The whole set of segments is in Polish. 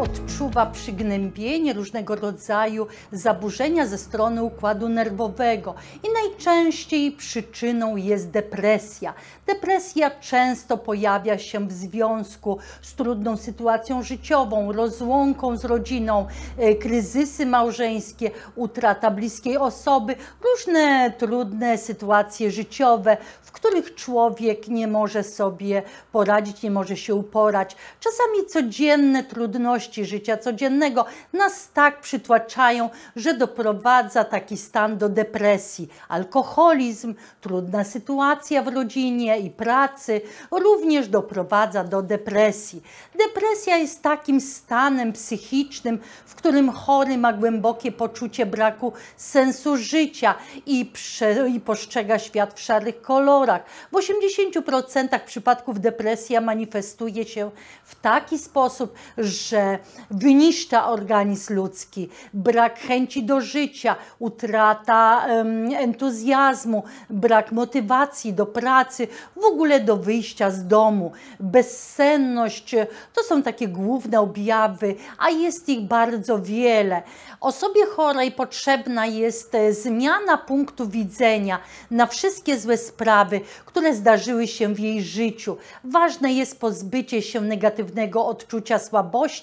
odczuwa przygnębienie, różnego rodzaju zaburzenia ze strony układu nerwowego i najczęściej przyczyną jest depresja. Depresja często pojawia się w związku z trudną sytuacją życiową, rozłąką z rodziną, e, kryzysy małżeńskie, utrata bliskiej osoby, różne trudne sytuacje życiowe, w których człowiek nie może sobie poradzić, nie może się uporać. Czasami codzienne trudności trudności życia codziennego nas tak przytłaczają, że doprowadza taki stan do depresji. Alkoholizm, trudna sytuacja w rodzinie i pracy również doprowadza do depresji. Depresja jest takim stanem psychicznym, w którym chory ma głębokie poczucie braku sensu życia i, prze, i postrzega świat w szarych kolorach. W 80% przypadków depresja manifestuje się w taki sposób, że że wyniszcza organizm ludzki, brak chęci do życia, utrata entuzjazmu, brak motywacji do pracy, w ogóle do wyjścia z domu, bezsenność e, to są takie główne objawy, a jest ich bardzo wiele. Osobie chorej potrzebna jest e, zmiana punktu widzenia na wszystkie złe sprawy, które zdarzyły się w jej życiu. Ważne jest pozbycie się negatywnego odczucia słabości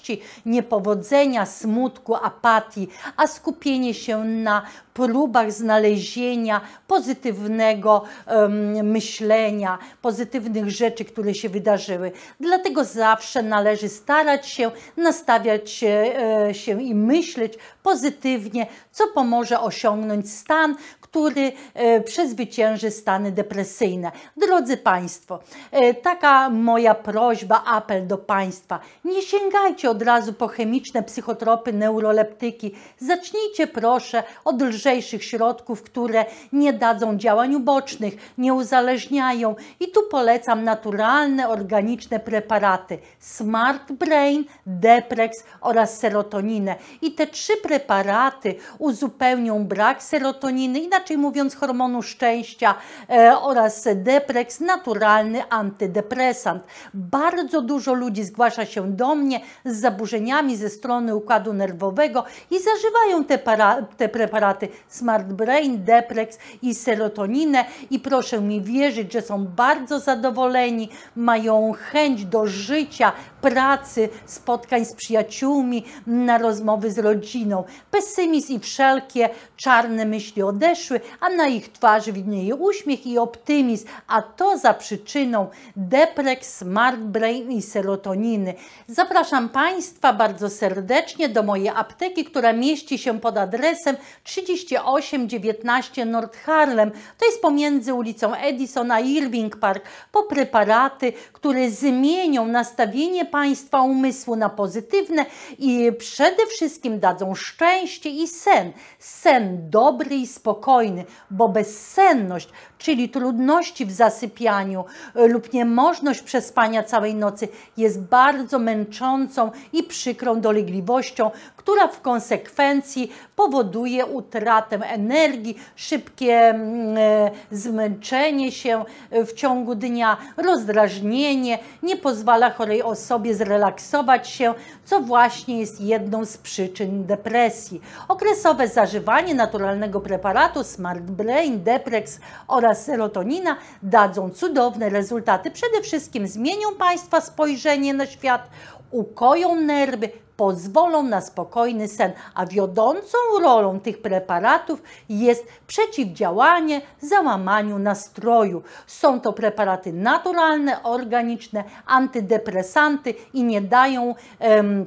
niepowodzenia, smutku, apatii, a skupienie się na próbach znalezienia pozytywnego um, myślenia, pozytywnych rzeczy, które się wydarzyły. Dlatego zawsze należy starać się, nastawiać e, się i myśleć pozytywnie, co pomoże osiągnąć stan, który e, przezwycięży stany depresyjne. Drodzy Państwo, e, taka moja prośba, apel do Państwa. Nie sięgajcie od razu po chemiczne psychotropy, neuroleptyki. Zacznijcie proszę od lżejszych środków, które nie dadzą działań ubocznych, nie uzależniają. I tu polecam naturalne, organiczne preparaty Smart Brain, Deprex oraz serotoninę. I te trzy preparaty uzupełnią brak serotoniny i na inaczej mówiąc hormonu szczęścia e, oraz Deprex naturalny antydepresant. Bardzo dużo ludzi zgłasza się do mnie z zaburzeniami ze strony układu nerwowego i zażywają te, para, te preparaty Smart Brain, Deprex i serotoninę i proszę mi wierzyć, że są bardzo zadowoleni, mają chęć do życia, pracy, spotkań z przyjaciółmi, na rozmowy z rodziną. Pesymizm i wszelkie czarne myśli odeszły, przyszły, a na ich twarzy widnieje uśmiech i optymizm, a to za przyczyną depreks, smart brain i serotoniny. Zapraszam Państwa bardzo serdecznie do mojej apteki, która mieści się pod adresem 3819 North Harlem. To jest pomiędzy ulicą Edison a Irving Park po preparaty, które zmienią nastawienie Państwa umysłu na pozytywne i przede wszystkim dadzą szczęście i sen. Sen dobry i spokojny bo bezsenność, czyli trudności w zasypianiu e, lub niemożność przespania całej nocy jest bardzo męczącą i przykrą dolegliwością, która w konsekwencji powoduje utratę energii, szybkie mm, e, zmęczenie się e, w ciągu dnia, rozdrażnienie, nie pozwala chorej osobie zrelaksować się, co właśnie jest jedną z przyczyn depresji. Okresowe zażywanie naturalnego preparatu Smart Brain, Deprex oraz serotonina dadzą cudowne rezultaty. Przede wszystkim zmienią Państwa spojrzenie na świat, ukoją nerwy, pozwolą na spokojny sen, a wiodącą rolą tych preparatów jest przeciwdziałanie załamaniu nastroju. Są to preparaty naturalne, organiczne, antydepresanty i nie dają em,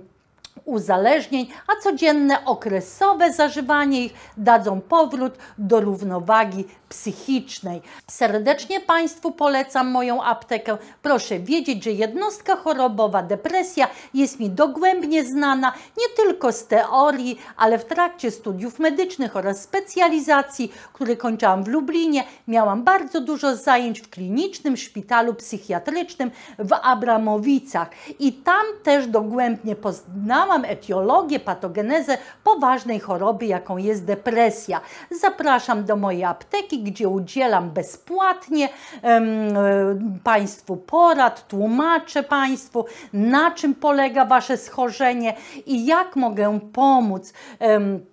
uzależnień, a codzienne okresowe zażywanie ich dadzą powrót do równowagi psychicznej. Serdecznie Państwu polecam moją aptekę. Proszę wiedzieć, że jednostka chorobowa depresja jest mi dogłębnie znana nie tylko z teorii, ale w trakcie studiów medycznych oraz specjalizacji, które kończyłam w Lublinie, miałam bardzo dużo zajęć w klinicznym szpitalu psychiatrycznym w Abramowicach i tam też dogłębnie poznałam etiologię, patogenezę poważnej choroby, jaką jest depresja. Zapraszam do mojej apteki, gdzie udzielam bezpłatnie um, Państwu porad, tłumaczę Państwu, na czym polega Wasze schorzenie i jak mogę pomóc. Um,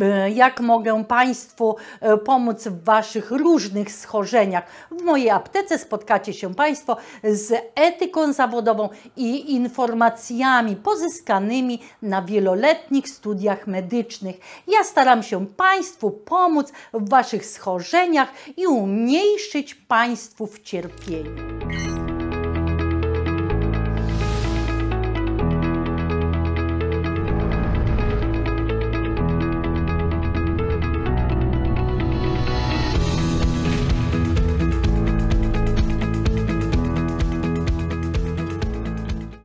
E, jak mogę Państwu e, pomóc w Waszych różnych schorzeniach. W mojej aptece spotkacie się Państwo z etyką zawodową i informacjami pozyskanymi na wieloletnich studiach medycznych. Ja staram się Państwu pomóc w Waszych schorzeniach i umniejszyć Państwu w cierpieniu.